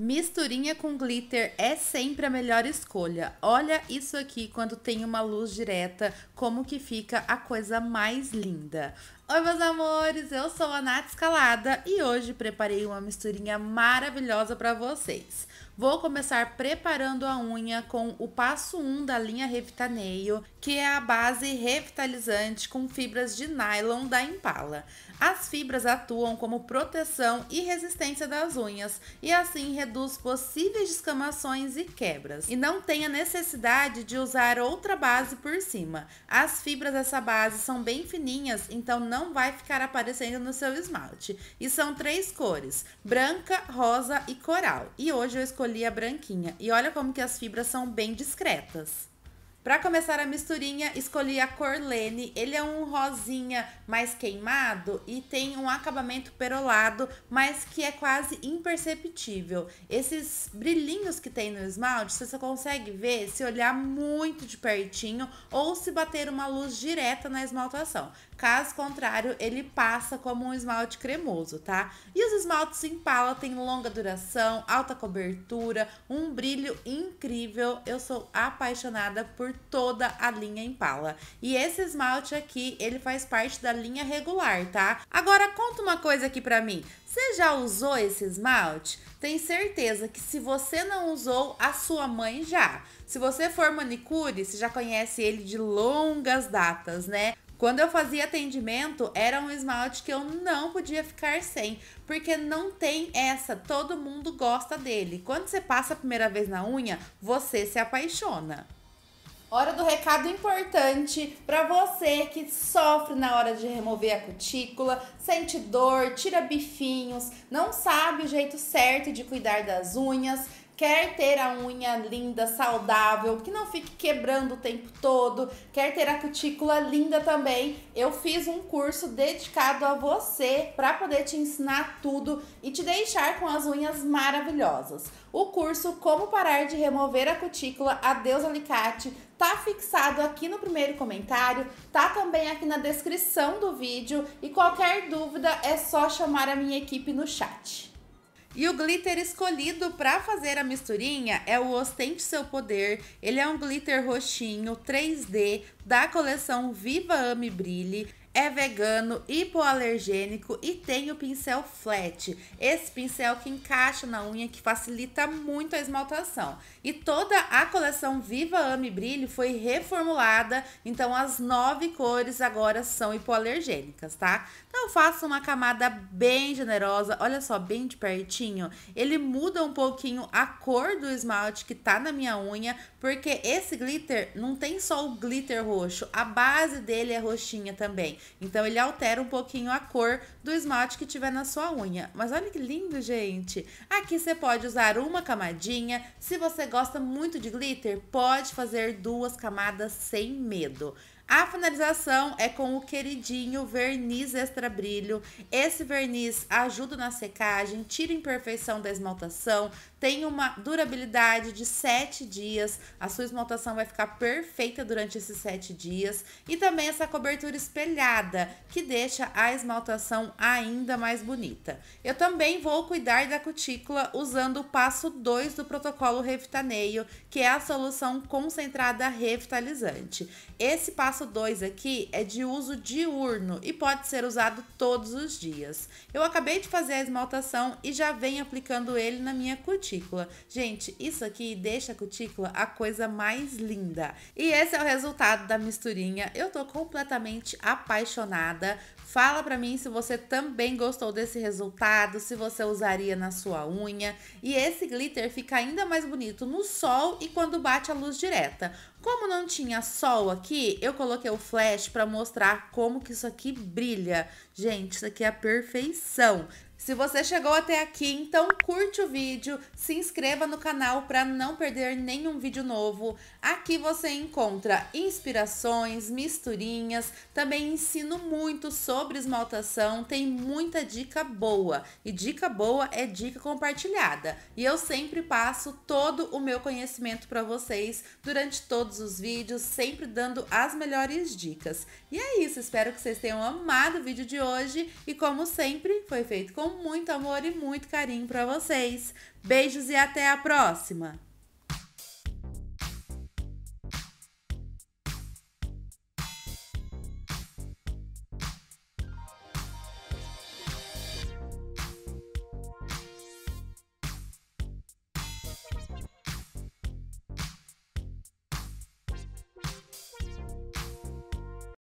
Misturinha com glitter é sempre a melhor escolha. Olha isso aqui quando tem uma luz direta, como que fica a coisa mais linda. Oi, meus amores, eu sou a Nath Escalada e hoje preparei uma misturinha maravilhosa para vocês. Vou começar preparando a unha com o passo 1 da linha Revitaneio, que é a base revitalizante com fibras de nylon da Impala. As fibras atuam como proteção e resistência das unhas e assim reduz possíveis descamações e quebras. E não tenha necessidade de usar outra base por cima. As fibras dessa base são bem fininhas, então não não vai ficar aparecendo no seu esmalte. E são três cores: branca, rosa e coral. E hoje eu escolhi a branquinha. E olha como que as fibras são bem discretas. Para começar a misturinha, escolhi a cor Lene. Ele é um rosinha mais queimado e tem um acabamento perolado, mas que é quase imperceptível. Esses brilhinhos que tem no esmalte, você consegue ver se olhar muito de pertinho ou se bater uma luz direta na esmaltação. Caso contrário, ele passa como um esmalte cremoso, tá? E os esmaltes em pala têm longa duração, alta cobertura, um brilho incrível. Eu sou apaixonada por toda a linha Impala. E esse esmalte aqui, ele faz parte da linha regular, tá? Agora conta uma coisa aqui pra mim. Você já usou esse esmalte? Tem certeza que se você não usou, a sua mãe já. Se você for manicure, você já conhece ele de longas datas, né? Quando eu fazia atendimento, era um esmalte que eu não podia ficar sem, porque não tem essa, todo mundo gosta dele. Quando você passa a primeira vez na unha, você se apaixona. Hora do recado importante para você que sofre na hora de remover a cutícula, sente dor, tira bifinhos, não sabe o jeito certo de cuidar das unhas quer ter a unha linda, saudável, que não fique quebrando o tempo todo, quer ter a cutícula linda também, eu fiz um curso dedicado a você para poder te ensinar tudo e te deixar com as unhas maravilhosas. O curso Como Parar de Remover a Cutícula Adeus Alicate tá fixado aqui no primeiro comentário, tá também aqui na descrição do vídeo e qualquer dúvida é só chamar a minha equipe no chat. E o glitter escolhido para fazer a misturinha é o Ostente Seu Poder. Ele é um glitter roxinho 3D da coleção Viva Ame Brilhe é vegano, hipoalergênico e tem o pincel flat. Esse pincel que encaixa na unha, que facilita muito a esmaltação. E toda a coleção Viva Ame Brilho foi reformulada, então as nove cores agora são hipoalergênicas, tá? Então faço uma camada bem generosa, olha só, bem de pertinho. Ele muda um pouquinho a cor do esmalte que tá na minha unha, porque esse glitter não tem só o glitter roxo, a base dele é roxinha também. Então ele altera um pouquinho a cor do esmalte que tiver na sua unha. Mas olha que lindo, gente! Aqui você pode usar uma camadinha. Se você gosta muito de glitter, pode fazer duas camadas sem medo. A finalização é com o queridinho verniz extra brilho. Esse verniz ajuda na secagem, tira imperfeição da esmaltação, tem uma durabilidade de 7 dias. A sua esmaltação vai ficar perfeita durante esses 7 dias. E também essa cobertura espelhada, que deixa a esmaltação ainda mais bonita. Eu também vou cuidar da cutícula usando o passo 2 do protocolo Revitaneio, que é a solução concentrada revitalizante. Esse passo passo 2 aqui é de uso diurno e pode ser usado todos os dias. Eu acabei de fazer a esmaltação e já venho aplicando ele na minha cutícula. Gente, isso aqui deixa a cutícula a coisa mais linda. E esse é o resultado da misturinha. Eu tô completamente apaixonada. Fala pra mim se você também gostou desse resultado, se você usaria na sua unha. E esse glitter fica ainda mais bonito no sol e quando bate a luz direta. Como não tinha sol aqui, eu coloquei o flash para mostrar como que isso aqui brilha. Gente, isso aqui é a perfeição. Se você chegou até aqui, então curte o vídeo, se inscreva no canal para não perder nenhum vídeo novo. Aqui você encontra inspirações, misturinhas, também ensino muito sobre esmaltação, tem muita dica boa. E dica boa é dica compartilhada. E eu sempre passo todo o meu conhecimento para vocês durante todos os vídeos, sempre dando as melhores dicas. E é isso, espero que vocês tenham amado o vídeo de hoje e como sempre, foi feito com com muito amor e muito carinho para vocês. Beijos e até a próxima!